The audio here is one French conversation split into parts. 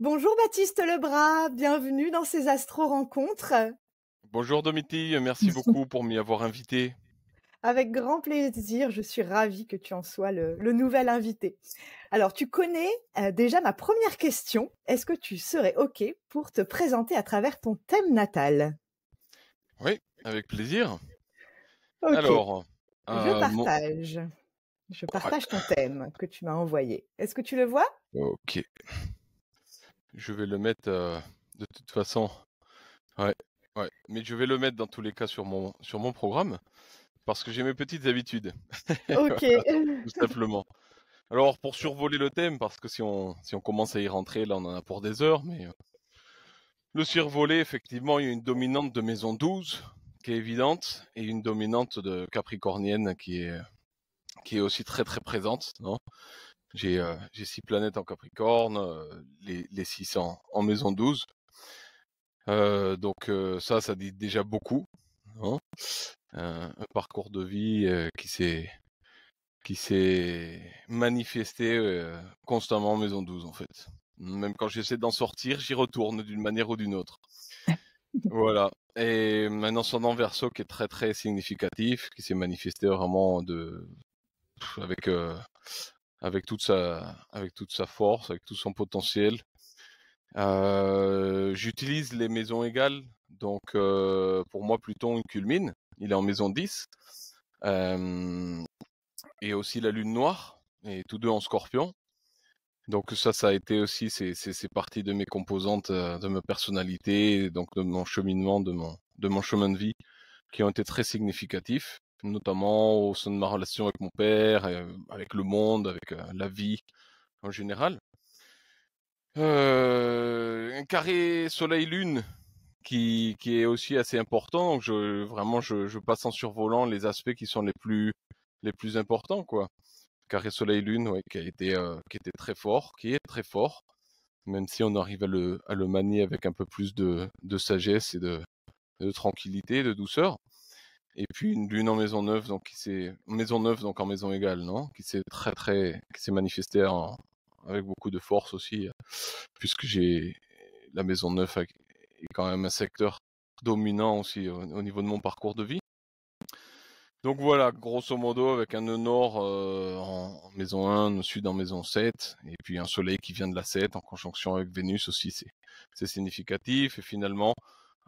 Bonjour Baptiste Lebras, bienvenue dans ces astro-rencontres. Bonjour Domiti, merci beaucoup pour m'y avoir invité. Avec grand plaisir, je suis ravie que tu en sois le, nouvel invité. Alors, tu connais euh, déjà ma première question. Est-ce que tu serais OK pour te présenter à travers ton thème natal Oui, avec plaisir. Alors, je euh, partage. Je partage ton thème que tu m'as envoyé. Est-ce que tu le vois OK. Je vais le mettre euh, de toute façon. Ouais, ouais. Mais je vais le mettre dans tous les cas sur mon, sur mon programme parce que j'ai mes petites habitudes. Ok. Tout simplement. Alors, pour survoler le thème, parce que si on, si on commence à y rentrer, là, on en a pour des heures, mais euh, le survoler, effectivement, il y a une dominante de maison 12 qui est évidente et une dominante de capricornienne qui est, qui est aussi très, très présente, non? Euh, j'ai six planètes en Capricorne, euh, les, les, six en, maison 12. Euh, donc ça, ça dit déjà beaucoup. Hein. un parcours de vie qui s'est qui s'est manifesté constamment en maison 12 en fait. Même quand j'essaie d'en sortir, j'y retourne d'une manière ou d'une autre. voilà. Et maintenant son verso qui est très très significatif, qui s'est manifesté vraiment de avec avec toute sa, avec toute sa force, avec tout son potentiel. Euh, j'utilise les maisons égales, donc euh, pour moi Pluton culmine, il est en maison 10, euh, et aussi la Lune noire, et tous deux en Scorpion. Donc ça, ça a été aussi, c'est partie de mes composantes, de ma personnalité, donc de mon cheminement, de mon, de mon chemin de vie, qui ont été très significatifs notamment au sein de ma relation avec mon père, euh, avec le monde, avec euh, la vie en général. Euh, un carré soleil-lune qui, est aussi assez important. Donc vraiment, je, passe en survolant les aspects qui sont les plus, importants. Quoi. Carré soleil-lune qui, qui était très fort, qui est très fort, même si on arrive à le, manier avec un peu plus de, sagesse et de tranquillité, de douceur et puis une lune en maison neuve, donc qui maison donc en maison égale, non Qui s'est très très qui s'est manifestée avec beaucoup de force aussi, euh, puisque j'ai la maison neuve est quand même un secteur dominant aussi au niveau de mon parcours de vie. Donc voilà, grosso modo, avec un nœud nord euh, en maison 1, un sud en maison 7, et puis un soleil qui vient de la 7 en conjonction avec Vénus aussi, c'est significatif. Et finalement,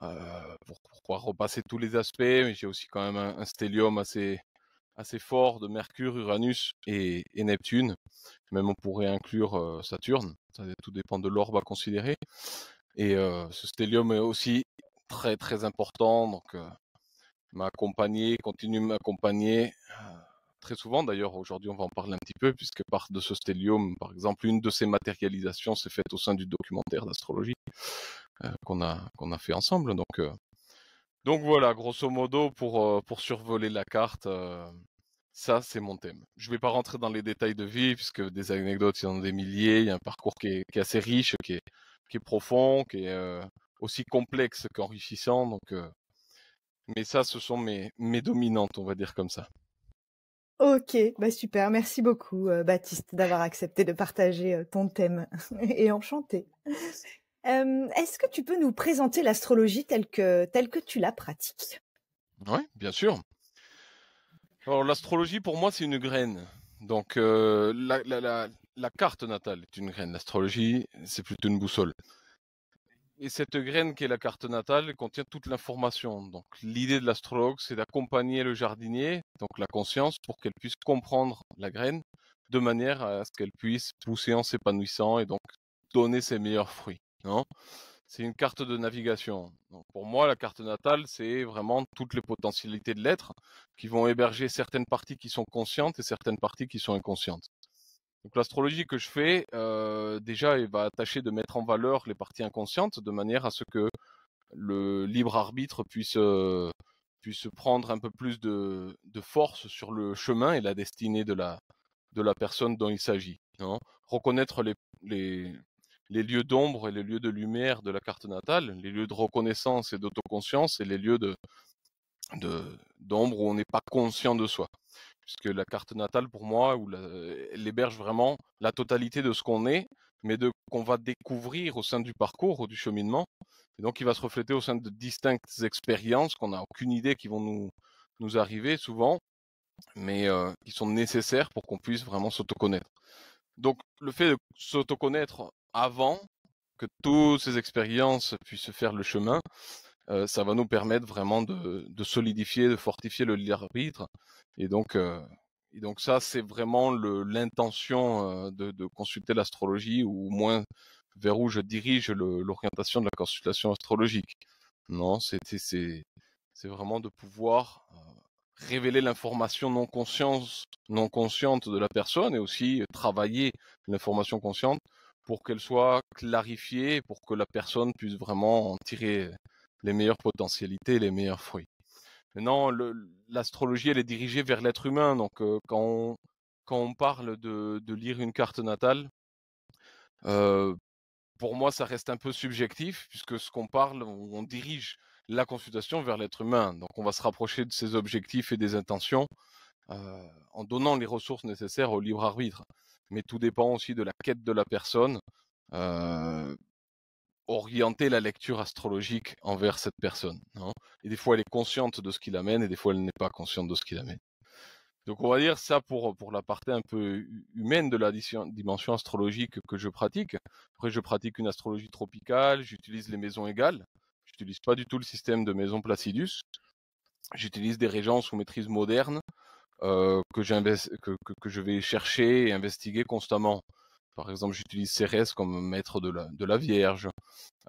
euh, pour, pouvoir repasser tous les aspects. mais J'ai aussi quand même un, stélium stellium assez, assez fort de Mercure, Uranus et, Neptune. Même on pourrait inclure euh, Saturne. tout dépend de l'orbe à considérer. Et euh, ce stellium est aussi très très important. Donc m'a accompagné, continue de m'accompagner très souvent. D'ailleurs, aujourd'hui, on va en parler un petit peu, puisque part de ce stellium, par exemple, une de ses matérialisations s'est faite au sein du documentaire d'astrologie. Euh, qu'on a, a fait ensemble. Donc, euh, donc voilà, grosso modo, pour, euh, pour survoler la carte, ça, c'est mon thème. Je ne vais pas rentrer dans les détails de vie, puisque des anecdotes, il y en a des milliers. Il y a un parcours qui est, assez riche, qui est, qui est, profond, qui est aussi complexe qu'enrichissant. Donc, Mais ça, ce sont mes, mes dominantes, on va dire comme ça. Ok, bah super. Merci beaucoup, Baptiste, d'avoir accepté de partager ton thème. Et enchanté. Est-ce que tu peux nous présenter l'astrologie telle que, telle que tu la pratiques Oui, bien sûr. Alors l'astrologie pour moi c'est une graine. Donc la, la, carte natale est une graine. L'astrologie c'est plutôt une boussole. Et cette graine qui est la carte natale contient toute l'information. Donc l'idée de l'astrologue c'est d'accompagner le jardinier, donc la conscience, pour qu'elle puisse comprendre la graine de manière à ce qu'elle puisse pousser en s'épanouissant et donc donner ses meilleurs fruits. Non c'est une carte de navigation. Donc pour moi, la carte natale, c'est vraiment toutes les potentialités de l'être qui vont héberger certaines parties qui sont conscientes et certaines parties qui sont inconscientes. Donc l'astrologie que je fais, euh, déjà, elle va tâcher de mettre en valeur les parties inconscientes de manière à ce que le libre arbitre puisse euh, puisse prendre un peu plus de, force sur le chemin et la destinée de la de la personne dont il s'agit. Reconnaître les, les les lieux d'ombre et les lieux de lumière de la carte natale, les lieux de reconnaissance et d'autoconscience et les lieux de d'ombre où on n'est pas conscient de soi. Puisque la carte natale, pour moi, où elle héberge vraiment la totalité de ce qu'on est, mais de qu'on va découvrir au sein du parcours, ou du cheminement. Et donc, il va se refléter au sein de distinctes expériences qu'on n'a aucune idée qui vont nous, nous arriver souvent, mais euh, qui sont nécessaires pour qu'on puisse vraiment s'autoconnaître. Donc, le fait de s'autoconnaître avant que toutes ces expériences puissent faire le chemin, euh, ça va nous permettre vraiment de, solidifier, de fortifier le libre arbitre. Euh, et donc, ça, c'est vraiment l'intention euh, de, consulter l'astrologie, ou au moins vers où je dirige l'orientation de la consultation astrologique. Non, c'est vraiment de pouvoir révéler l'information non consciente de la personne et aussi travailler l'information consciente pour qu'elle soit clarifiée, pour que la personne puisse vraiment en tirer les meilleures potentialités, les meilleurs fruits. Maintenant, l'astrologie, elle est dirigée vers l'être humain. Donc, quand, on, quand, on, parle de, lire une carte natale, pour moi, ça reste un peu subjectif, puisque ce qu'on parle, on, dirige la consultation vers l'être humain. Donc, on va se rapprocher de ses objectifs et des intentions en donnant les ressources nécessaires au libre arbitre mais tout dépend aussi de la quête de la personne. Euh, orienter la lecture astrologique envers cette personne. Hein. Et des fois, elle est consciente de ce qu'il amène, et des fois, elle n'est pas consciente de ce qu'il amène. Donc, on va dire ça pour, pour la partie un peu humaine de la dimension astrologique que je pratique. Après, je pratique une astrologie tropicale, j'utilise les maisons égales, j'utilise pas du tout le système de maison Placidus, j'utilise des régences ou maîtrise modernes, euh, que, que, je vais chercher et investiguer constamment. Par exemple, j'utilise Cérès comme maître de la, de la Vierge.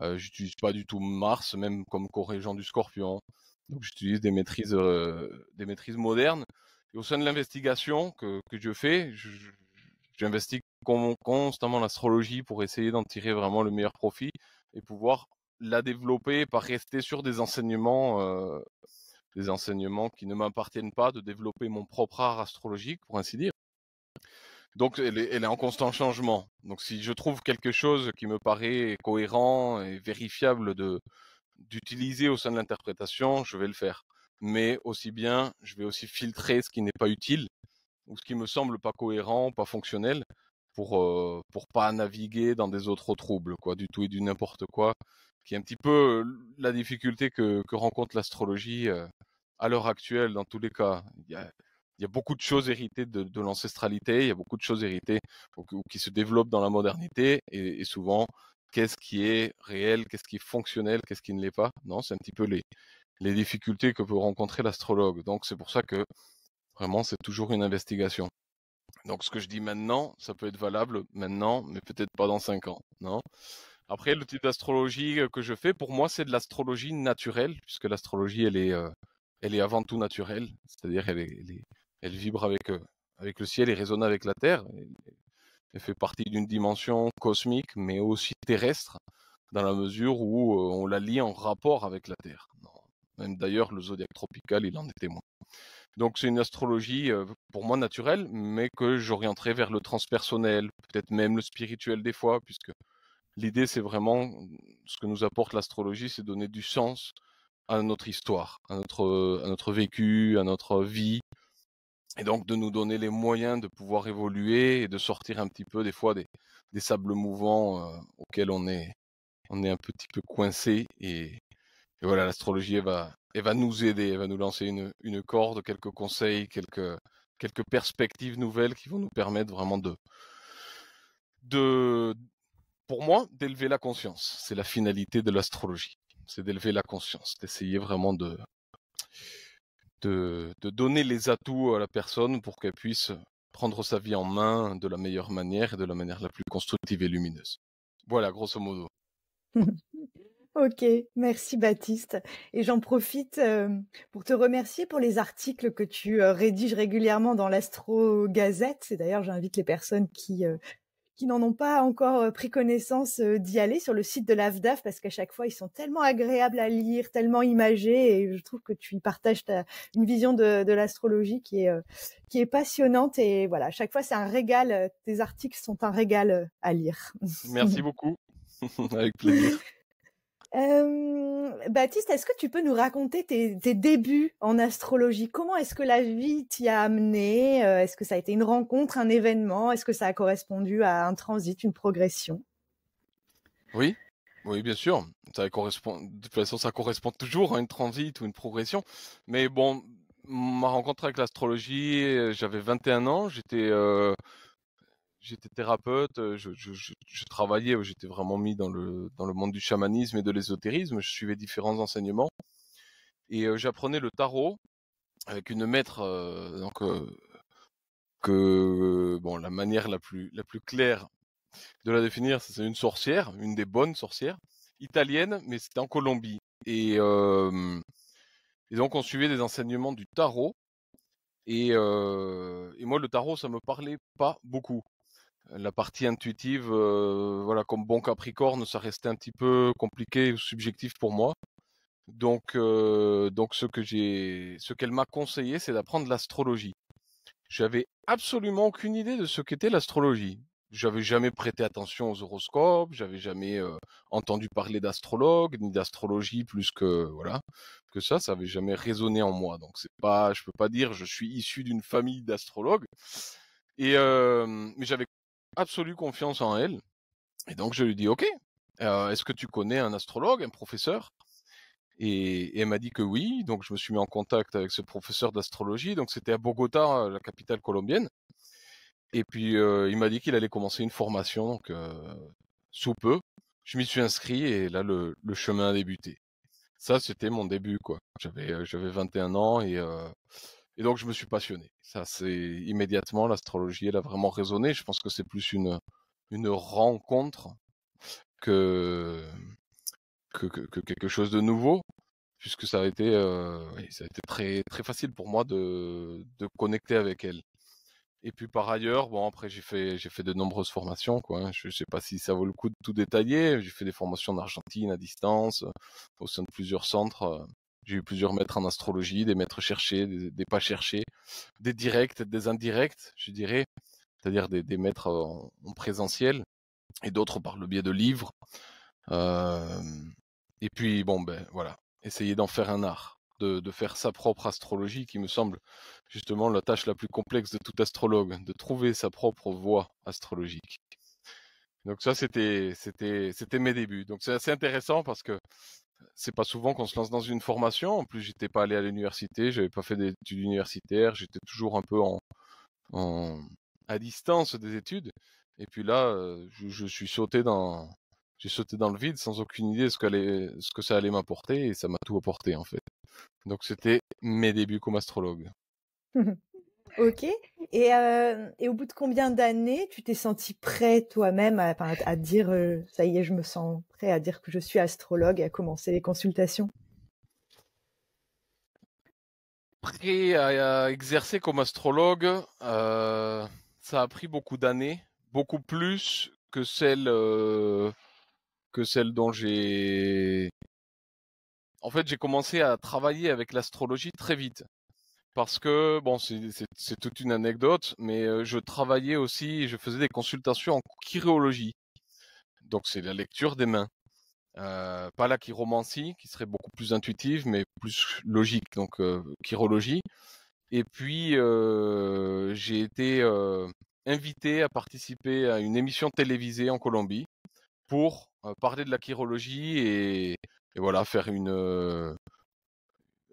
Euh, j'utilise pas du tout Mars, même comme corrigent du Scorpion. Donc, j'utilise des maîtrises, euh, des maîtrises modernes. Et au sein de l'investigation que, je fais, j'investigue constamment l'astrologie pour essayer d'en tirer vraiment le meilleur profit et pouvoir la développer, pas rester sur des enseignements euh, des enseignements qui ne m'appartiennent pas, de développer mon propre art astrologique, pour ainsi dire. Donc, elle est, elle en constant changement. Donc, si je trouve quelque chose qui me paraît cohérent et vérifiable de d'utiliser au sein de l'interprétation, je vais le faire. Mais aussi bien, je vais aussi filtrer ce qui n'est pas utile ou ce qui me semble pas cohérent, pas fonctionnel, pour ne euh, pour pas naviguer dans des autres troubles quoi du tout et du n'importe quoi qui est un petit peu la difficulté que, que rencontre l'astrologie à l'heure actuelle dans tous les cas il y a, il y a beaucoup de choses héritées de, de l'ancestralité, il y a beaucoup de choses héritées ou, qui se développent dans la modernité, et, souvent, qu'est-ce qui est réel, qu'est-ce qui est fonctionnel, qu'est-ce qui ne l'est pas Non, c'est un petit peu les, les difficultés que peut rencontrer l'astrologue. Donc c'est pour ça que vraiment, c'est toujours une investigation. Donc ce que je dis maintenant, ça peut être valable maintenant, mais peut-être pas dans 5 ans. Non Après, le type d'astrologie euh, que je fais, pour moi, c'est de l'astrologie naturelle, puisque l'astrologie, elle est, euh, elle est avant tout naturelle, c'est-à-dire elle, elle, vibre avec, euh, avec le ciel et résonne avec la Terre. Elle, fait partie d'une dimension cosmique, mais aussi terrestre, dans la mesure où on la lie en rapport avec la Terre. Non. Même d'ailleurs, le zodiaque tropical, il en est témoin. Donc c'est une astrologie pour moi naturelle, mais que j'orienterai vers le transpersonnel, peut-être même le spirituel des fois, puisque l'idée c'est vraiment ce que nous apporte l'astrologie, c'est donner du sens à notre histoire, à notre, à notre vécu, à notre vie, et donc de nous donner les moyens de pouvoir évoluer et de sortir un petit peu des fois des, sables mouvants auxquels on est, on est un petit peu coincé. Et, et voilà, l'astrologie va, elle va nous aider, elle va nous lancer une, une corde, quelques conseils, quelques, quelques perspectives nouvelles qui vont nous permettre vraiment de, de pour moi, d'élever la conscience. C'est la finalité de l'astrologie. C'est d'élever la conscience, d'essayer vraiment de, de, de, donner les atouts à la personne pour qu'elle puisse prendre sa vie en main de la meilleure manière et de la manière la plus constructive et lumineuse. Voilà, grosso modo. Ok, merci Baptiste. Et j'en profite euh, pour te remercier pour les articles que tu euh, rédiges régulièrement dans l'Astro Gazette. Et d'ailleurs, j'invite les personnes qui euh, qui n'en ont pas encore pris connaissance d'y aller sur le site de l'AFDAF parce qu'à chaque fois ils sont tellement agréables à lire, tellement imagés et je trouve que tu y partages ta, une vision de, de l'astrologie qui est qui est passionnante et voilà, à chaque fois c'est un régal, tes articles sont un régal à lire. Merci beaucoup. Avec plaisir. Baptiste, est-ce que tu peux nous raconter tes, débuts en astrologie Comment est-ce que la vie t'y a amené euh, Est-ce que ça a été une rencontre, un événement Est-ce que ça a correspondu à un transit, une progression Oui, oui, bien sûr. Ça correspond... De toute façon, ça correspond toujours à une transit ou une progression. Mais bon, ma rencontre avec l'astrologie, euh, j'avais 21 ans, j'étais... Euh, j'étais thérapeute, je, travaillais, j'étais vraiment mis dans le, dans le monde du chamanisme et de l'ésotérisme, je suivais différents enseignements et j'apprenais le tarot avec une maître donc que bon la manière la plus la plus claire de la définir c'est une sorcière, une des bonnes sorcières italienne mais c'était en Colombie et donc on suivait des enseignements du tarot et, et, moi, le tarot, ça me parlait pas beaucoup la partie intuitive, euh, voilà, comme bon Capricorne, ça restait un petit peu compliqué ou subjectif pour moi. Donc, euh, donc ce que j'ai, ce qu'elle m'a conseillé, c'est d'apprendre l'astrologie. J'avais absolument aucune idée de ce qu'était l'astrologie. J'avais jamais prêté attention aux horoscopes, j'avais jamais euh, entendu parler d'astrologue ni d'astrologie plus que voilà que ça, ça n'avait jamais résonné en moi. Donc c'est pas, je peux pas dire, je suis issu d'une famille d'astrologues. Et mais j'avais absolue confiance en elle. Et donc je lui dis, ok, euh, est-ce que tu connais un astrologue, un professeur et, elle m'a dit que oui, donc je me suis mis en contact avec ce professeur d'astrologie, donc c'était à Bogota, euh, la capitale colombienne. Et puis euh, il m'a dit qu'il allait commencer une formation, donc sous peu. Je m'y suis inscrit et là le, chemin a débuté. Ça c'était mon début quoi. J'avais j'avais 21 ans et et donc, je me suis passionné. Ça, c'est immédiatement, l'astrologie, elle a vraiment résonné. Je pense que c'est plus une, une rencontre que, que, quelque chose de nouveau, puisque ça a été, euh, ça très, très facile pour moi de, connecter avec elle. Et puis par ailleurs, bon après j'ai fait j'ai fait de nombreuses formations quoi. Hein. Je sais pas si ça vaut le coup de tout détailler. J'ai fait des formations en Argentine à distance, au sein de plusieurs centres euh, j'ai eu plusieurs maîtres en astrologie, des maîtres cherchés, des, pas cherchés, des directs, des indirects, je dirais, c'est-à-dire des, maîtres en, présentiel et d'autres par le biais de livres. Euh, et puis, bon, ben voilà, essayer d'en faire un art, de, de, faire sa propre astrologie, qui me semble justement la tâche la plus complexe de tout astrologue, de trouver sa propre voie astrologique. Donc ça, c'était, c'était, c'était mes débuts. Donc c'est assez intéressant parce que c'est pas souvent qu'on se lance dans une formation. En plus, j'étais pas allé à l'université, j'avais pas fait d'études universitaires, j'étais toujours un peu en, en, à distance des études. Et puis là, euh, je, suis sauté dans, j'ai sauté dans le vide sans aucune idée de ce, ce que ça allait m'apporter et ça m'a tout apporté en fait. Donc c'était mes débuts comme astrologue. Ok. Euh, et, au bout de combien d'années tu t'es senti prêt toi-même à, dire euh, ça y est, je me sens prêt à dire que je suis astrologue et à commencer les consultations Prêt à, exercer comme astrologue, euh, ça a pris beaucoup d'années, beaucoup plus que celle que celle dont j'ai. En fait, j'ai commencé à travailler avec l'astrologie très vite parce que bon, c'est toute une anecdote, mais je travaillais aussi, je faisais des consultations en chirologie. Donc c'est la lecture des mains. pas la chiromancie, qui serait beaucoup plus intuitive, mais plus logique, donc chirologie. Et puis j'ai été invité à participer à une émission télévisée en Colombie pour parler de la chirologie et, voilà faire une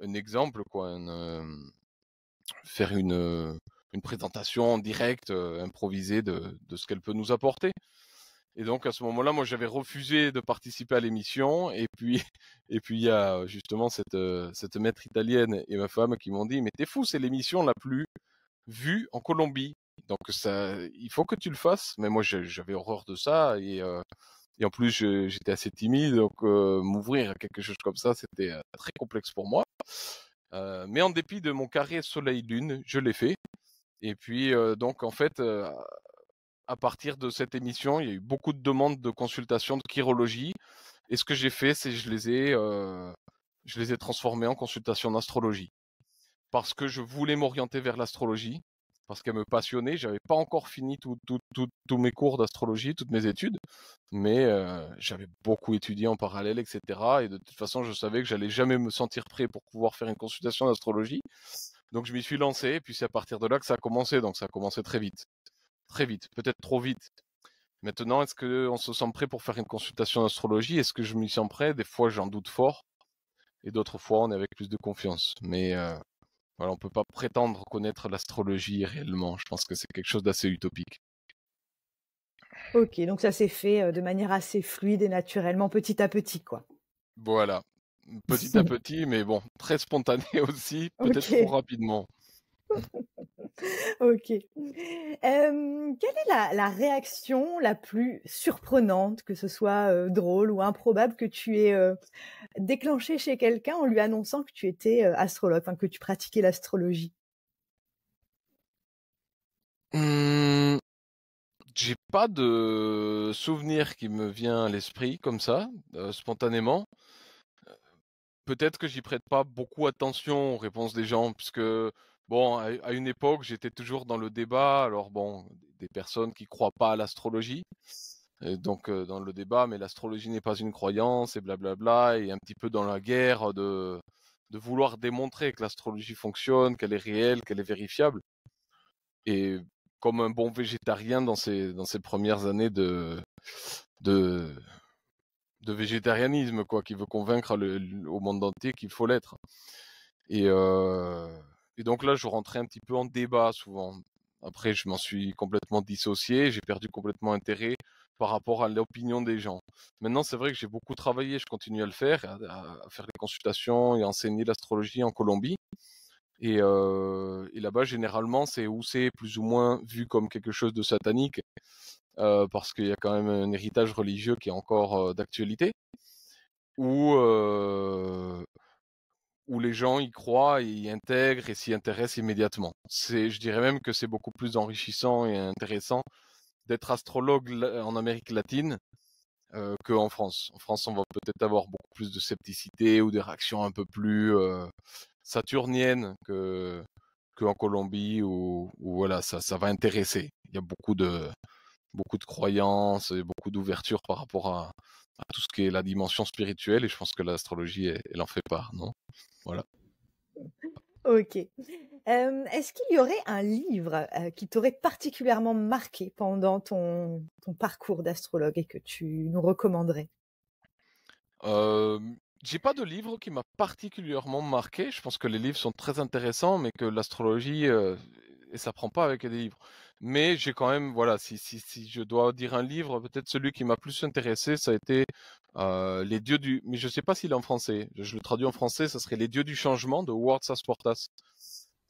un exemple quoi, faire une, euh, une présentation en direct, euh, improvisée de, de ce qu'elle peut nous apporter. Et donc à ce moment-là, moi j'avais refusé de participer à l'émission. Et puis, et puis il y a euh, justement cette, cette maître italienne et ma femme qui m'ont dit mais t'es fou, c'est l'émission la plus vue en Colombie. Donc ça, il faut que tu le fasses. Mais moi j'avais horreur de ça et et en plus j'étais assez timide, donc m'ouvrir à quelque chose comme ça c'était très complexe pour moi mais en dépit de mon carré Soleil-Lune, je l'ai fait. Et puis, donc, en fait, à partir de cette émission, il y a eu beaucoup de demandes de consultations de chirologie. Et ce que j'ai fait, c'est je les je les ai transformées en consultations d'astrologie. Parce que je voulais m'orienter vers l'astrologie parce qu'elle me passionnait. J'avais pas encore fini tous mes cours d'astrologie, toutes mes études, mais euh, j'avais beaucoup étudié en parallèle, etc. Et de toute façon, je savais que j'allais jamais me sentir prêt pour pouvoir faire une consultation d'astrologie. Donc je m'y suis lancé, et puis c'est à partir de là que ça a commencé. Donc ça a commencé très vite, très vite, peut-être trop vite. Maintenant, est-ce qu'on se sent prêt pour faire une consultation d'astrologie Est-ce que je m'y sens prêt Des fois, j'en doute fort, et d'autres fois, on est avec plus de confiance. Mais euh, on ne peut pas prétendre connaître l'astrologie réellement. Je pense que c'est quelque chose d'assez utopique. Ok, donc ça s'est fait de manière assez fluide et naturellement, petit à petit, quoi. Voilà, petit à petit, mais bon, très spontané aussi, peut-être trop rapidement. Ok. quelle est la, réaction la plus surprenante, que ce soit drôle ou improbable, que tu aies déclenché déclenchée chez quelqu'un en lui annonçant que tu étais astrologue, que tu pratiquais l'astrologie mmh, J'ai pas de souvenir qui me vient à l'esprit comme ça, spontanément. Peut-être que j'y prête pas beaucoup attention aux réponses des gens, puisque Bon, à une époque, j'étais toujours dans le débat. Alors bon, des personnes qui croient pas à l'astrologie, donc euh, dans le débat, mais l'astrologie n'est pas une croyance et blablabla, et un petit peu dans la guerre de vouloir démontrer que l'astrologie fonctionne, qu'elle est réelle, qu'elle est vérifiable. Et comme un bon végétarien dans ses dans ses premières années de de de végétarianisme, quoi, qui veut convaincre le, au monde entier qu'il faut l'être. Et euh, et donc là, je rentrais un petit peu en débat souvent. Après, je m'en suis complètement dissocié, j'ai perdu complètement intérêt par rapport à l'opinion des gens. Maintenant, c'est vrai que j'ai beaucoup travaillé, je continue à le faire, à, faire des consultations et enseigner l'astrologie en Colombie. Euh, et, là-bas, généralement, c'est où c'est plus ou moins vu comme quelque chose de satanique, euh, parce qu'il y a quand même un héritage religieux qui est encore euh, d'actualité, ou, où les gens y croient, y intègrent et s'y intéressent immédiatement. C'est, je dirais même que c'est beaucoup plus enrichissant et intéressant d'être astrologue en Amérique latine euh, qu'en France. En France, on va peut-être avoir beaucoup plus de scepticité ou des réactions un peu plus euh, saturniennes que qu'en Colombie où, voilà ça, ça va intéresser. Il y a beaucoup de beaucoup de croyances et beaucoup d'ouverture par rapport à à tout ce qui est la dimension spirituelle, et je pense que l'astrologie, elle, en fait part, non Voilà. Ok. Est-ce qu'il y aurait un livre qui t'aurait particulièrement marqué pendant ton, parcours d'astrologue et que tu nous recommanderais J'ai pas de livre qui m'a particulièrement marqué. Je pense que les livres sont très intéressants, mais que l'astrologie, et ça prend pas avec des livres. Mais j'ai quand même, voilà, si, si, si je dois dire un livre, peut-être celui qui m'a plus intéressé, ça a été euh, Les dieux du... Mais je ne sais pas s'il est en français. Je, le traduis en français, ça serait Les dieux du changement de Ward Sasportas,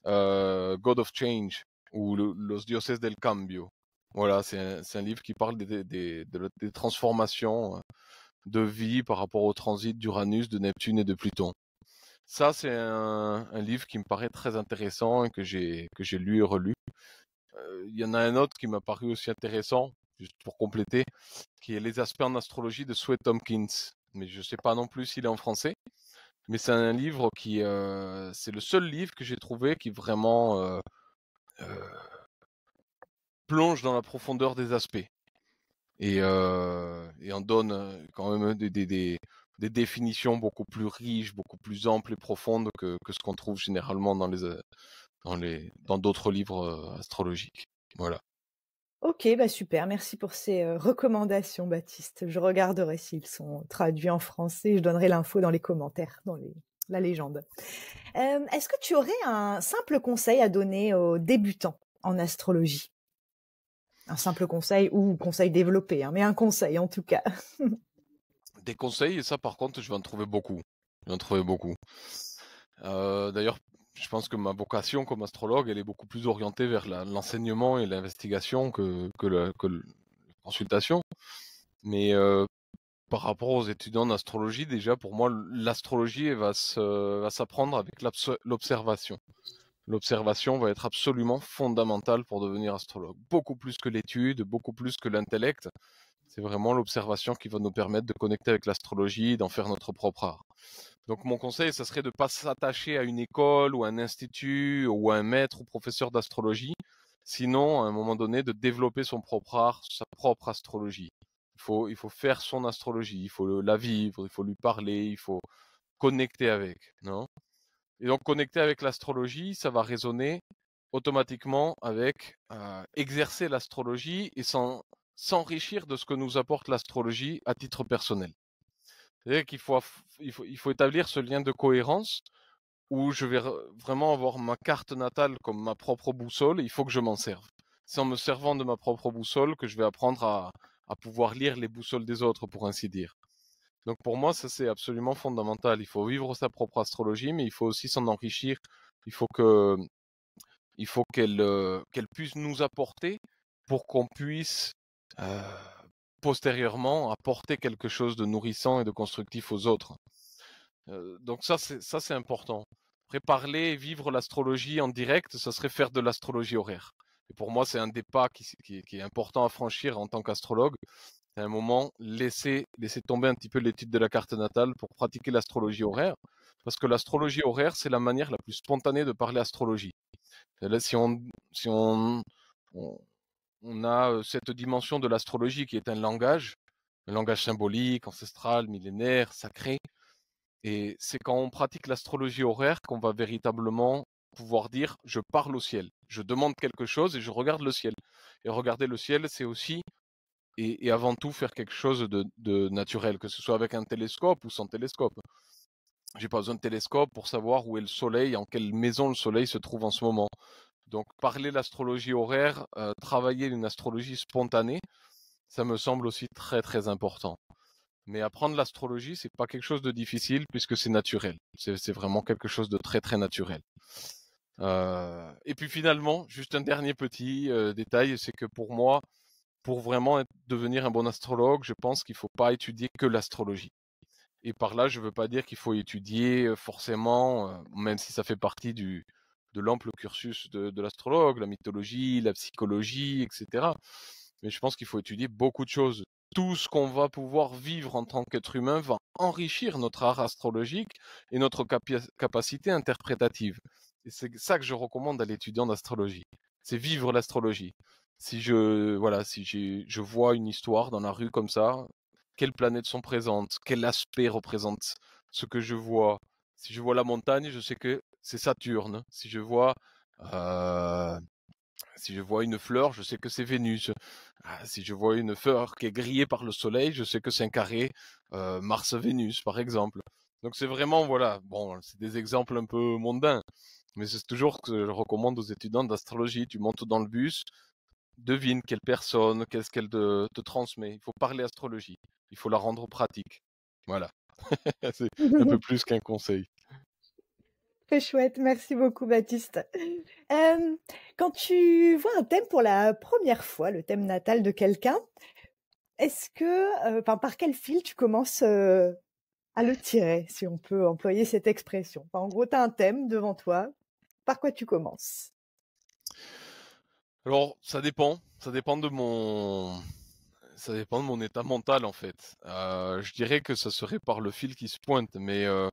euh, God of Change, ou Los dioses del cambio. Voilà, c'est un, livre qui parle des, des, des, transformations de vie par rapport au transit d'Uranus, de Neptune et de Pluton. Ça, c'est un, un, livre qui me paraît très intéressant et que j'ai que j'ai lu et relu. Euh, il y en a un autre qui m'a paru aussi intéressant, juste pour compléter, qui est Les aspects en astrologie de Sue Tompkins. Mais je ne sais pas non plus s'il est en français. Mais c'est un livre qui. Euh, c'est le seul livre que j'ai trouvé qui vraiment euh, plonge dans la profondeur des aspects. Et, en donne quand même des, définitions beaucoup plus riches, beaucoup plus amples et profondes que ce qu'on trouve généralement dans les, dans dans d'autres livres euh, astrologiques. Voilà. Ok, bah super, merci pour ces euh, recommandations, Baptiste. Je regarderai s'ils sont traduits en français. Je donnerai l'info dans les commentaires, dans la légende. Euh, est-ce que tu aurais un simple conseil à donner aux débutants en astrologie Un simple conseil ou conseil développé, hein, mais un conseil en tout cas. Des conseils, et ça par contre, je vais en trouver beaucoup. Je vais en trouver beaucoup. Euh, D'ailleurs, je pense que ma vocation comme astrologue, elle est beaucoup plus orientée vers l'enseignement et l'investigation que, que, la, consultation. Mais euh, par rapport aux étudiants d'astrologie, déjà pour moi, l'astrologie va s'apprendre avec l'observation. L'observation va être absolument fondamentale pour devenir astrologue. Beaucoup plus que l'étude, beaucoup plus que l'intellect. C'est vraiment l'observation qui va nous permettre de connecter avec l'astrologie, d'en faire notre propre art. Donc mon conseil, ce serait de ne pas s'attacher à une école ou un institut ou un maître ou professeur d'astrologie, sinon à un moment donné de développer son propre art, sa propre astrologie. Il faut, il faut faire son astrologie, il faut la vivre, il faut lui parler, il faut connecter avec, non Et donc connecter avec l'astrologie, ça va résonner automatiquement avec euh, exercer l'astrologie et s'enrichir de ce que nous apporte l'astrologie à titre personnel. C'est-à-dire qu'il faut, il faut, établir ce lien de cohérence où je vais vraiment avoir ma carte natale comme ma propre boussole, il faut que je m'en serve. C'est en me servant de ma propre boussole que je vais apprendre à, pouvoir lire les boussoles des autres, pour ainsi dire. Donc pour moi, ça c'est absolument fondamental. Il faut vivre sa propre astrologie, mais il faut aussi s'en enrichir. Il faut euh, qu'elle, puisse nous apporter pour qu'on puisse euh, postérieurement apporter quelque chose de nourrissant et de constructif aux autres. Euh, donc ça, c'est important. Préparer, et vivre l'astrologie en direct, ça serait faire de l'astrologie horaire. Et pour moi, c'est un des qui, qui, est important à franchir en tant qu'astrologue. À un moment, laisser, laisser tomber un petit peu l'étude de la carte natale pour pratiquer l'astrologie horaire. Parce que l'astrologie horaire, c'est la manière la plus spontanée de parler astrologie. Euh, là, si on, si on on a cette dimension de l'astrologie qui est un langage, un langage symbolique, ancestral, millénaire, sacré. Et c'est quand on pratique l'astrologie horaire qu'on va véritablement pouvoir dire je parle au ciel, je demande quelque chose et je regarde le ciel. Et regarder le ciel, c'est aussi et, avant tout faire quelque chose de, de, naturel, que ce soit avec un télescope ou sans télescope. J'ai pas besoin de télescope pour savoir où est le soleil, en quelle maison le soleil se trouve en ce moment. Donc parler l'astrologie horaire, euh, travailler une astrologie spontanée, ça me semble aussi très très important. Mais apprendre l'astrologie, c'est pas quelque chose de difficile puisque c'est naturel. C'est vraiment quelque chose de très très naturel. Euh, et puis finalement, juste un dernier petit euh, détail, c'est que pour moi, pour vraiment devenir un bon astrologue, je pense qu'il faut pas étudier que l'astrologie. Et par là, je veux pas dire qu'il faut étudier forcément, même si ça fait partie du, de l'ample cursus de, de l'astrologue, la mythologie, la psychologie, etc. Mais je pense qu'il faut étudier beaucoup de choses. Tout ce qu'on va pouvoir vivre en tant qu'être humain va enrichir notre art astrologique et notre capacité interprétative. Et c'est ça que je recommande à l'étudiant d'astrologie. C'est vivre l'astrologie. Si je voilà, si je vois une histoire dans la rue comme ça, quelles planètes sont présentes, quel aspect représente ce que je vois, si je vois la montagne, je sais que c'est Saturne. Si je vois euh, si je vois une fleur, je sais que c'est Vénus. Ah, si je vois une fleur qui est grillée par le soleil, je sais que c'est un carré euh, Mars-Vénus, par exemple. Donc c'est vraiment, voilà, bon, c'est des exemples un peu mondains, mais c'est toujours que je recommande aux étudiants d'astrologie. Tu montes dans le bus, devine quelle personne, qu'est-ce qu'elle te, te transmet. Il faut parler astrologie, il faut la rendre pratique. Voilà. c'est un peu plus qu'un conseil. Très chouette, merci beaucoup Baptiste. quand tu vois un thème pour la première fois, le thème natal de quelqu'un, est-ce que, euh, par quel fil tu commences euh, à le tirer, si on peut employer cette expression En gros, tu as un thème devant toi, par quoi tu commences Alors, ça dépend, ça dépend de mon, ça dépend de mon état mental en fait. Euh, je dirais que ça serait par le fil qui se pointe, mais euh,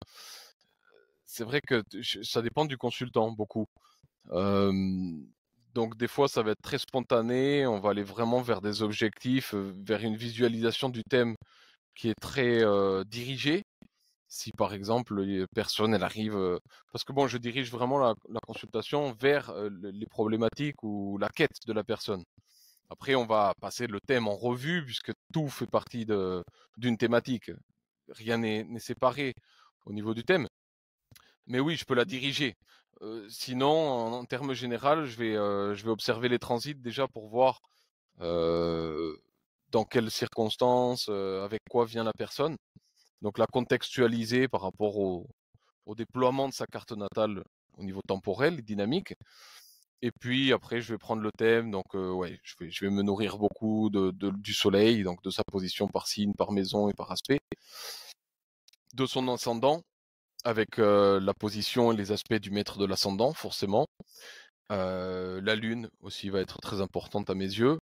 c'est vrai que ça dépend du consultant beaucoup. donc des fois ça va être très spontané, on va aller vraiment vers des objectifs, vers une visualisation du thème qui est très dirigée. Si par exemple les personnes arrive arrivent, parce que bon je dirige vraiment la consultation vers les problématiques ou la quête de la personne. Après, on va passer le thème en revue, puisque tout fait partie d'une thématique. Rien n'est séparé au niveau du thème. Mais oui, je peux la diriger. Euh, sinon, en, termes généraux, euh, je, vais, observer les transits déjà pour voir euh, dans quelles circonstances, avec quoi vient la personne. Donc la contextualiser par rapport au, au déploiement de sa carte natale au niveau temporel et dynamique. Et puis après, je vais prendre le thème. Donc, ouais, je vais, je vais me nourrir beaucoup du soleil, donc de sa position par signe, par maison et par aspect, de son ascendant, avec la position et les aspects du maître de l'ascendant, forcément. la lune aussi va être très importante à mes yeux.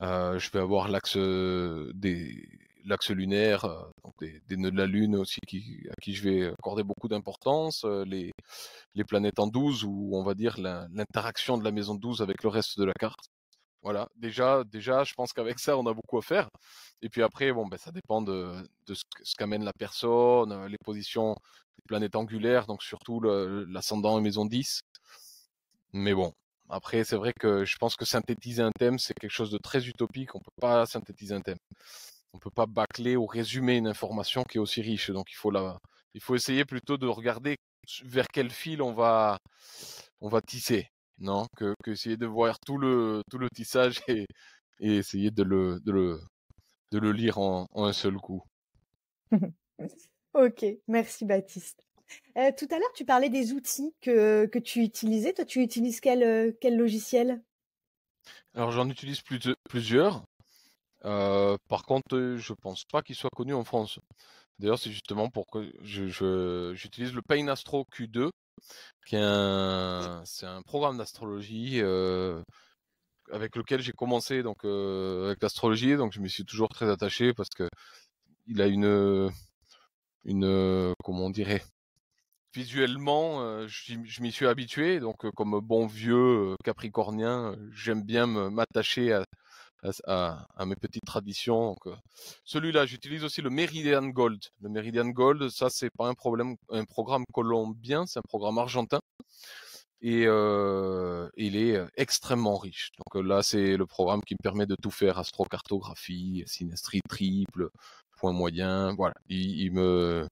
je vais avoir l'axe des l'axe lunaire, euh, des, nœuds de la Lune aussi, qui, à qui je vais euh, accorder beaucoup d'importance, euh, les, les, planètes en 12, ou on va dire l'interaction de la maison 12 avec le reste de la carte. Voilà, déjà, déjà je pense qu'avec ça, on a beaucoup à faire. Et puis après, bon, ben, ça dépend de, ce, ce qu'amène la personne, les positions des planètes angulaires, donc surtout l'ascendant et maison 10. Mais bon, après, c'est vrai que je pense que synthétiser un thème, c'est quelque chose de très utopique. On ne peut pas synthétiser un thème on peut pas bâcler ou résumer une information qui est aussi riche. Donc il faut la, il faut essayer plutôt de regarder vers quel fil on va, on va tisser, non que, que, essayer de voir tout le, tout le tissage et, essayer de le, de le, de le lire en, un seul coup. ok, merci Baptiste. Euh, tout à l'heure, tu parlais des outils que, que tu utilisais. Toi, tu utilises quel, euh, quel logiciel Alors, j'en utilise plusieurs. Euh, par contre, euh, je pense pas qu'il soit connu en France. D'ailleurs, c'est justement pourquoi j'utilise le Pain Astro Q2, qui est un, programme d'astrologie euh, avec lequel j'ai commencé donc avec l'astrologie, donc je m'y suis toujours très attaché parce que il a une une comment on dirait visuellement, je, m'y suis habitué. Donc, comme bon vieux capricornien, j'aime bien m'attacher à, à, hein, mes petites traditions. celui-là, j'utilise aussi le Meridian Gold. Le Meridian Gold, ça, c'est pas un problème, un programme colombien, c'est un programme argentin. Et il est extrêmement riche. Donc là, c'est le programme qui me permet de tout faire astrocartographie, sinestrie triple, point moyen. Voilà, il, me,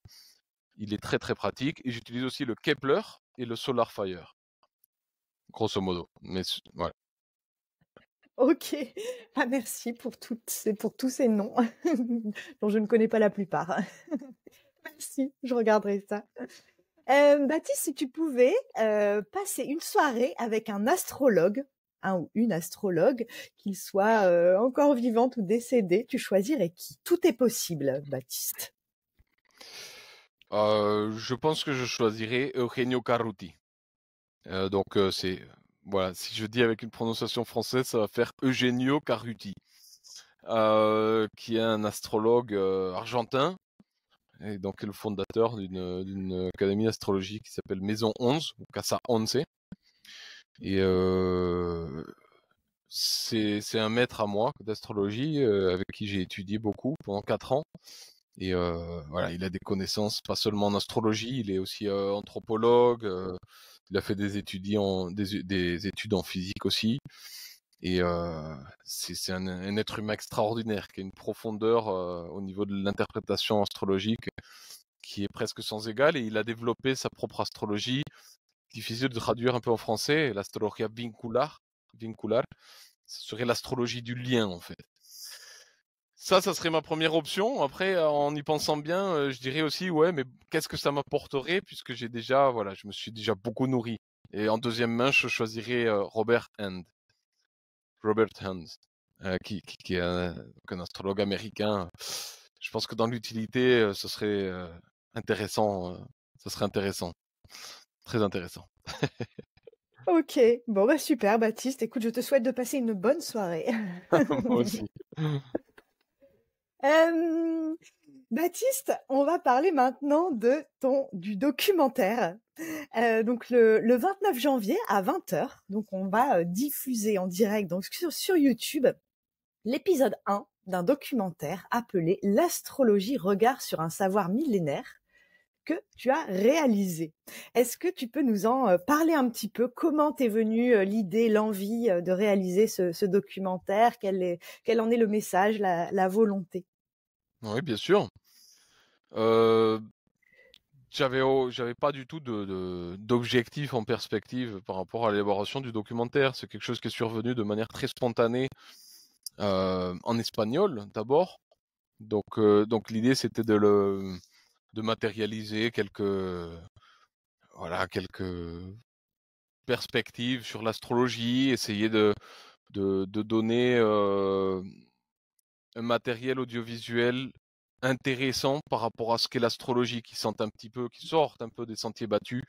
il est très très pratique. Et j'utilise aussi le Kepler et le Solar Fire, grosso modo. Mais voilà, Ok, ah, merci pour, toutes, pour tous ces noms dont je ne connais pas la plupart. merci, je regarderai ça. Euh, Baptiste, si tu pouvais euh, passer une soirée avec un astrologue, un ou une astrologue, qu'il soit euh, encore vivante ou décédée, tu choisirais qui Tout est possible, Baptiste. je pense que je choisirais Eugenio Carruti. donc c'est voilà, si je dis avec une prononciation française, ça va faire Eugenio Caruti, euh, qui est un astrologue euh, argentin, et donc le fondateur d'une académie d'astrologie qui s'appelle Maison 11, ou Casa 11. Et euh, c'est un maître à moi d'astrologie, avec qui j'ai étudié beaucoup pendant 4 ans. Et voilà, il a des connaissances, pas seulement en astrologie, il est aussi anthropologue il a fait des, étudiants, des, études en physique aussi. Et euh, c'est un, être humain extraordinaire qui a une profondeur euh, au niveau de l'interprétation astrologique qui est presque sans égale. Et il a développé sa propre astrologie, difficile de traduire un peu en français, l'astrologia vincular. Ce serait l'astrologie du lien en fait. Ça, ça serait ma première option. Après, euh, en y pensant bien, euh, je dirais aussi, ouais, mais qu'est-ce que ça m'apporterait puisque j'ai déjà, voilà, je me suis déjà beaucoup nourri. Et en deuxième main, je choisirais euh, Robert Hand. Robert Hand, qui, qui, est un, astrologue américain. Je pense que dans l'utilité, ce serait intéressant. ce serait intéressant. Très intéressant. ok, bon bah super Baptiste, écoute, je te souhaite de passer une bonne soirée. Moi aussi. Baptiste, on va parler maintenant de ton du documentaire. Euh, donc le, le, 29 janvier à 20h, donc on va euh, diffuser en direct donc sur, sur YouTube l'épisode 1 d'un documentaire appelé L'astrologie regard sur un savoir millénaire que tu as réalisé. Est-ce que tu peux nous en euh, parler un petit peu Comment t'es venue euh, l'idée, l'envie euh, de réaliser ce, documentaire quel, est, quel en est le message, la, volonté Oui, bien sûr. Euh, j'avais j'avais pas du tout de, d'objectif en perspective par rapport à l'élaboration du documentaire. C'est quelque chose qui est survenu de manière très spontanée en espagnol d'abord. Donc donc l'idée c'était de le de matérialiser quelques voilà quelques perspectives sur l'astrologie, essayer de, donner euh, un matériel audiovisuel intéressant par rapport à ce qu'est l'astrologie, qui sent un petit peu, qui sortent un peu des sentiers battus,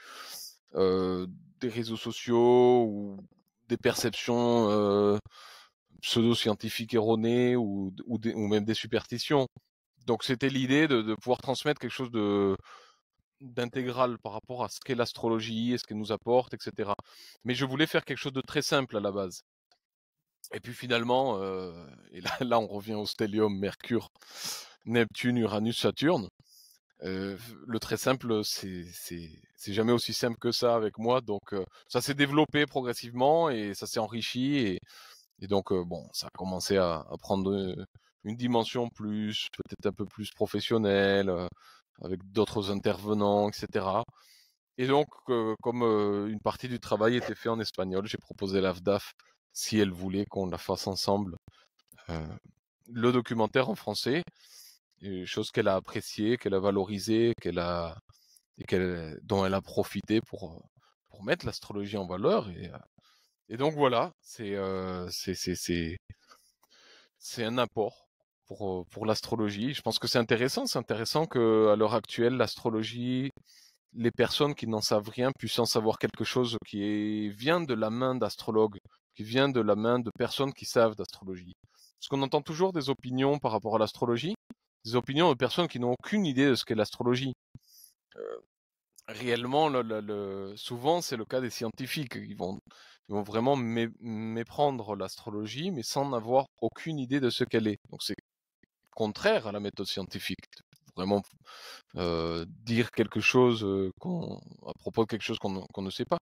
euh, des réseaux sociaux ou des perceptions euh, pseudo-scientifiques erronées ou, ou, même des superstitions. Donc c'était l'idée de, pouvoir transmettre quelque chose de d'intégral par rapport à ce qu'est l'astrologie et ce qu'elle nous apporte, etc. Mais je voulais faire quelque chose de très simple à la base. Et puis finalement, euh, et là, on revient au stellium, Mercure, Neptune, Uranus, Saturne. Euh, le très simple, c'est jamais aussi simple que ça avec moi. Donc euh, ça s'est développé progressivement et ça s'est enrichi. Et, donc bon, ça a commencé à prendre une dimension plus, peut-être un peu plus professionnelle, euh, avec d'autres intervenants, etc. Et donc, euh, comme euh, une partie du travail était fait en espagnol, j'ai proposé à l'AFDAF, si elle voulait qu'on la fasse ensemble, le documentaire en français, chose qu'elle a appréciée, qu'elle a valorisée, qu'elle a, et dont elle a profité pour, pour mettre l'astrologie en valeur. Et, et donc voilà, c'est un apport euh, pour, l'astrologie. Je pense que c'est intéressant. C'est intéressant qu'à l'heure actuelle, l'astrologie, les personnes qui n'en savent rien puissent en savoir quelque chose qui vient de la main d'astrologues, qui vient de la main de personnes qui savent d'astrologie. Parce qu'on entend toujours des opinions par rapport à l'astrologie, des opinions de personnes qui n'ont aucune idée de ce qu'est l'astrologie. Euh, réellement, le, souvent, c'est le cas des scientifiques. Ils vont, vont vraiment méprendre l'astrologie, mais sans avoir aucune idée de ce qu'elle est. Donc c'est contraire à la méthode scientifique. Vraiment euh, dire quelque chose euh, à propos de quelque chose qu'on ne sait pas.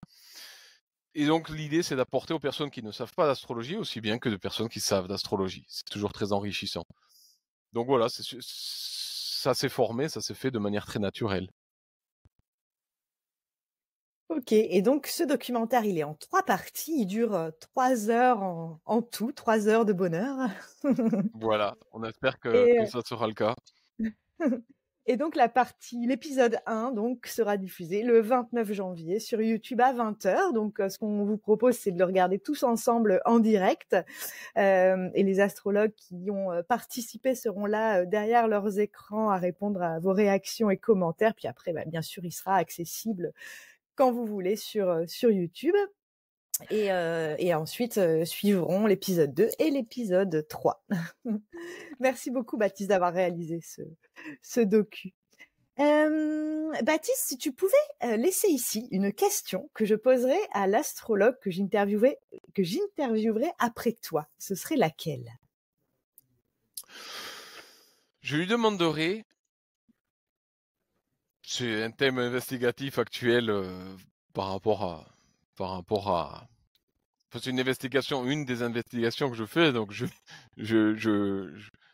Et donc l'idée, c'est d'apporter aux personnes qui ne savent pas d'astrologie aussi bien que de personnes qui savent d'astrologie. C'est toujours très enrichissant. Donc voilà, ça s'est formé, ça s'est fait de manière très naturelle. Ok, et donc ce documentaire, il est en trois parties, il dure trois heures en, tout, trois heures de bonheur. voilà, on espère que, ça sera le cas. Et donc la partie, l'épisode 1 donc sera diffusé le 29 janvier sur YouTube à 20h. Donc ce qu'on vous propose, c'est de le regarder tous ensemble en direct. et les astrologues qui ont participé seront là derrière leurs écrans à répondre à vos réactions et commentaires. Puis après, bah, bien sûr, il sera accessible quand vous voulez sur, sur YouTube. Et, ensuite suivrons suivront l'épisode 2 et l'épisode 3. Merci beaucoup Baptiste d'avoir réalisé ce, ce docu. Baptiste, si tu pouvais laisser ici une question que je poserai à l'astrologue que j'interviewerai, que j'interviewerai après toi, ce serait laquelle Je lui demanderai c'est un thème investigatif actuel euh, par rapport à par rapport à c'est une investigation une des investigations que je fais donc je je, je,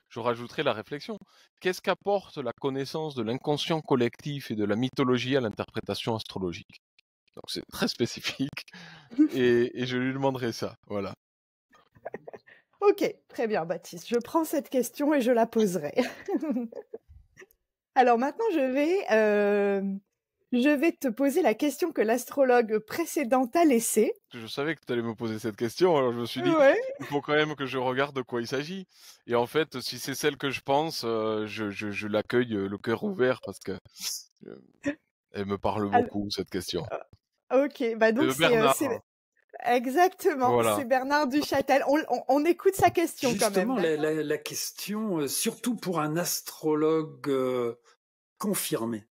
je, rajouterai la réflexion qu'est-ce qu'apporte la connaissance de l'inconscient collectif et de la mythologie à l'interprétation astrologique donc c'est très spécifique et, et je lui demanderai ça voilà Ok, très bien Baptiste. Je prends cette question et je la poserai. Alors maintenant, je vais, euh, je vais te poser la question que l'astrologue précédent t'a laissée. Je savais que tu allais me poser cette question, alors je me suis dit, il faut quand même que je regarde de quoi il s'agit. Et en fait, si c'est celle que je pense, euh, je, l'accueille euh, le cœur ouvert parce que elle me parle beaucoup, cette question. Ah, ok, bah donc c'est... Exactement, c'est Bernard Duchâtel. On, écoute sa question quand même. La, la, question, euh, surtout pour un astrologue euh, confirmé.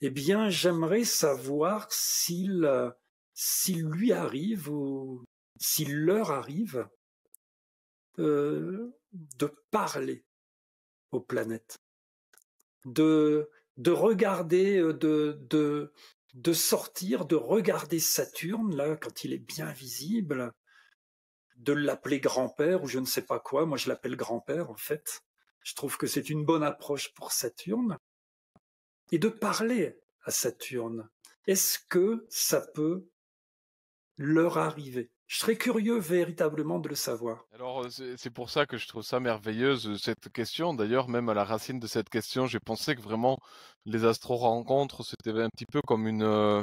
Eh bien, j'aimerais savoir s'il euh, s'il lui arrive ou s'il leur arrive de parler aux planètes, de de regarder, de de de sortir, de regarder Saturne, là, quand il est bien visible, de l'appeler grand-père ou je ne sais pas quoi. Moi, je l'appelle grand-père, en fait. Je trouve que c'est une bonne approche pour Saturne. Et de parler à Saturne. Est-ce que ça peut leur arriver je serais curieux véritablement de le savoir. Alors euh, c'est pour ça que je trouve ça merveilleuse euh, cette question. D'ailleurs, même à la racine de cette question, j'ai pensé que vraiment les astro-rencontres, c'était un petit peu comme une euh,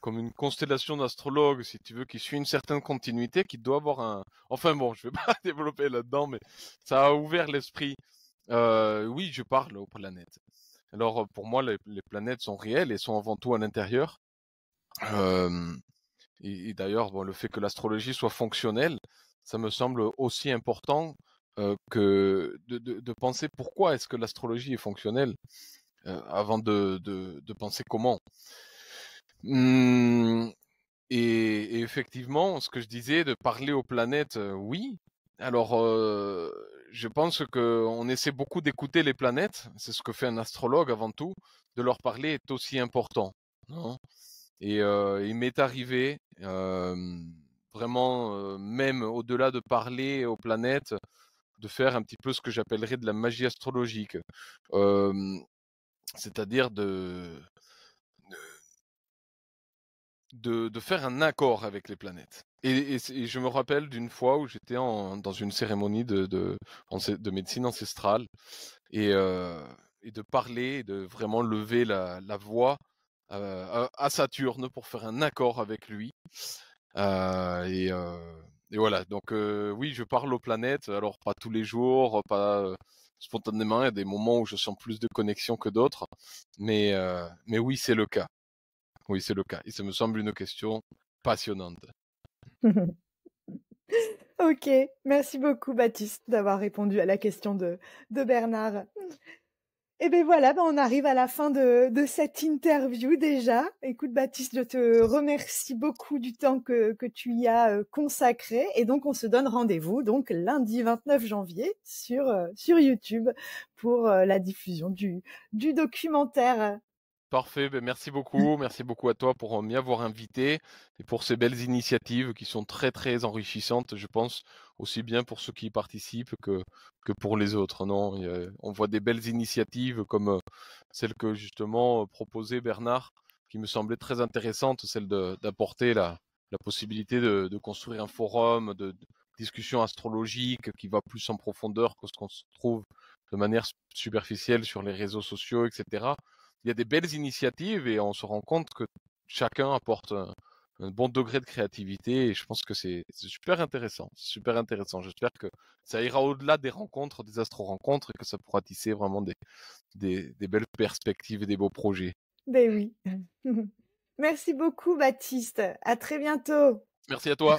comme une constellation d'astrologues, si tu veux, qui suit une certaine continuité, qui doit avoir un. Enfin bon, je ne vais pas développer là-dedans, mais ça a ouvert l'esprit. oui, je parle aux planètes. Alors pour moi, les, les planètes sont réelles et sont avant tout à l'intérieur. Et, d'ailleurs, bon, le fait que l'astrologie soit fonctionnelle, ça me semble aussi important euh, que de, de, penser pourquoi est-ce que l'astrologie est fonctionnelle euh, avant de, de, penser comment. Mmh, et, effectivement, ce que je disais, de parler aux planètes, euh, oui. Alors, je pense qu'on essaie beaucoup d'écouter les planètes, c'est ce que fait un astrologue avant tout, de leur parler est aussi important. Non hein. Et il m'est arrivé, vraiment, même au-delà de parler aux planètes, de faire un petit peu ce que j'appellerais de la magie astrologique. C'est-à-dire de, de, faire un accord avec les planètes. Et, je me rappelle d'une fois où j'étais dans une cérémonie de, de, médecine ancestrale et, et, de parler, de vraiment lever la, la voix euh, à Saturne pour faire un accord avec lui. Euh, euh, et voilà, donc oui, je parle aux planètes, alors pas tous les jours, pas spontanément, il y a des moments où je sens plus de connexion que d'autres, mais, oui, c'est le cas. Oui, c'est le cas. Et ça me semble une question passionnante. ok, merci beaucoup Baptiste d'avoir répondu à la question de, de Bernard. Et eh bien voilà, ben on arrive à la fin de, de, cette interview déjà. Écoute Baptiste, je te remercie beaucoup du temps que, que tu y as euh, consacré. Et donc on se donne rendez-vous donc lundi 29 janvier sur, euh, sur YouTube pour euh, la diffusion du, du documentaire Parfait, ben, merci beaucoup. Merci beaucoup à toi pour euh, m'y avoir invité et pour ces belles initiatives qui sont très très enrichissantes, je pense, aussi bien pour ceux qui y participent que, que pour les autres. Non, on voit des belles initiatives comme euh, celle que justement euh, proposait Bernard, qui me semblait très intéressante, celle d'apporter la, possibilité de, construire un forum de, de discussion astrologique qui va plus en profondeur que ce qu'on se trouve de manière superficielle sur les réseaux sociaux, etc il y a des belles initiatives et on se rend compte que chacun apporte un, bon degré de créativité et je pense que c'est super intéressant, super intéressant. J'espère que ça ira au-delà des rencontres, des astro-rencontres et que ça pourra tisser vraiment des, des belles perspectives et des beaux projets. Ben oui. Merci beaucoup Baptiste. À très bientôt. Merci à toi.